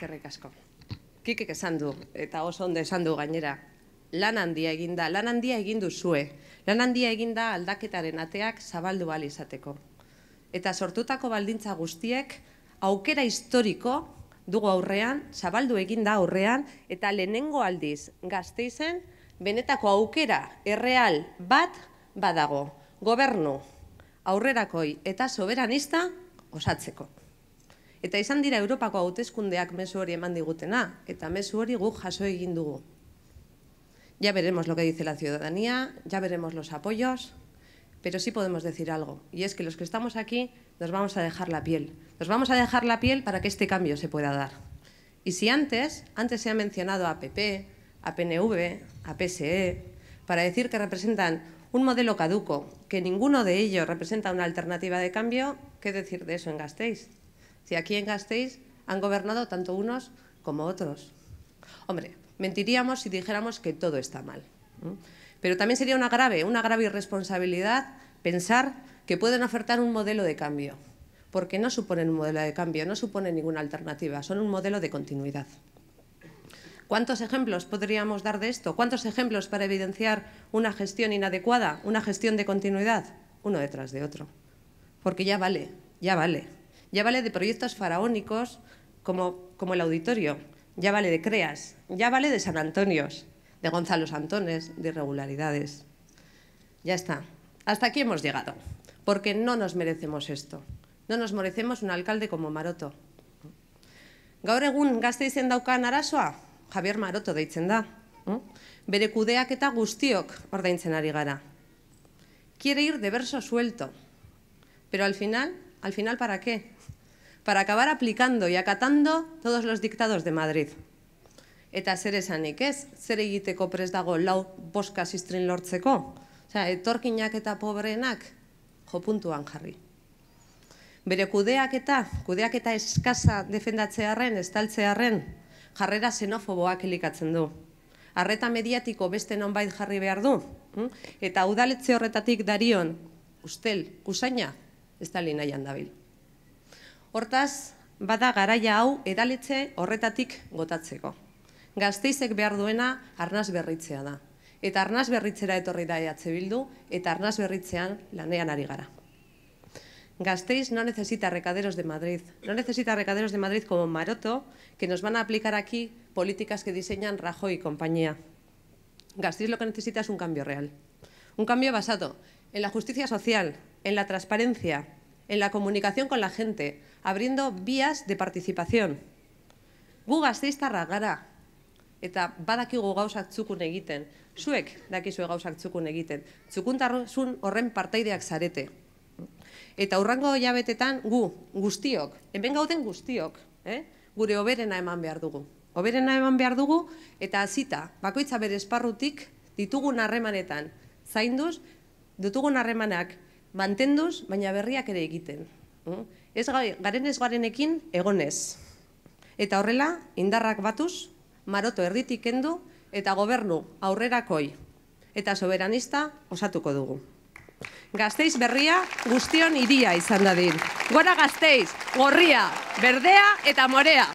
eskerrik asko. Kikek esan du, eta oso ondo esan du gainera, lan handia eginda, lan handia egindu zue, lan handia eginda aldaketaren ateak zabaldu izateko. Eta sortutako baldintza guztiek, aukera historiko dugu aurrean, zabaldu eginda aurrean, eta lehenengo aldiz gazteizen, benetako aukera erreal bat badago, gobernu aurrerakoi eta soberanista osatzeko. Eta izan dira eta Ya veremos lo que dice la ciudadanía, ya veremos los apoyos, pero sí podemos decir algo, y es que los que estamos aquí nos vamos a dejar la piel. Nos vamos a dejar la piel para que este cambio se pueda dar. Y si antes, antes se ha mencionado a PP, a PNV, a PSE, para decir que representan un modelo caduco, que ninguno de ellos representa una alternativa de cambio, ¿qué decir de eso en Gasteiz? Si aquí en Gasteiz han gobernado tanto unos como otros. Hombre, mentiríamos si dijéramos que todo está mal. Pero también sería una grave, una grave irresponsabilidad pensar que pueden ofertar un modelo de cambio, porque no suponen un modelo de cambio, no suponen ninguna alternativa, son un modelo de continuidad. ¿Cuántos ejemplos podríamos dar de esto? ¿Cuántos ejemplos para evidenciar una gestión inadecuada, una gestión de continuidad? Uno detrás de otro. Porque ya vale, ya vale ya vale de proyectos faraónicos como, el auditorio, ya vale de creas, ya vale de San Antonio, de Gonzalo Santones, de irregularidades. Ya está, hasta aquí hemos llegado, porque no nos merecemos esto. No nos merecemos un alcalde como Maroto. Gaur egun en daukan arasoa? Javier Maroto de da. Bere que guztiok ordaintzen ari gara. Quiere ir de verso suelto, pero al final, al final para qué? para acabar aplicando y acatando todos los dictados de Madrid. Eta zer esanik ez, zer egiteko prez dago lau boska sistrin lortzeko. Osea, etorkinak eta pobrenak jo jarri. Bere kudeak eta, kudeak eta eskasa defendatzearen, estaltzearen, jarrera xenofoboak elikatzen du. Arreta mediatiko beste nonbait jarri behar du. Hm? Eta udaletze horretatik darion, ustel, kusaina, estalina dabil. Hortaz, bada garaia hau edaletxe horretatik gotatzeko. Gazteizek behar duena arnaz berritzea da. Eta arnaz berritzera etorri da eatze bildu, eta arnas berritzean lanean ari gara. Gasteiz no necesita recaderos de Madrid, no necesita recaderos de Madrid como Maroto, que nos van a aplicar aquí políticas que diseñan Rajoy y compañía. Gasteiz lo que necesita es un cambio real, un cambio basado en la justicia social, en la transparencia, en la comunicación con la gente, abriendo vías de participación. Gu gazteiztarra gara, eta badakigu gauzak txukun egiten, zuek dakizue gauzak txukun egiten, txukuntarrun horren parteideak zarete. Eta urrango jabetetan gu, guztiok, hemen gauden guztiok, eh? gure oberena eman behar dugu. Oberena eman behar dugu, eta azita, bakoitza bere esparrutik ditugun harremanetan, zainduz, ditugun harremanak mantenduz, baina berriak ere egiten. Mm? Ez garen ez garenekin egonez. Eta horrela, indarrak batuz, maroto erritik endu eta gobernu aurrerakoi eta soberanista osatuko dugu. Gazteiz berria guztion iria izan dadin. Gora gazteiz, gorria, berdea eta morea.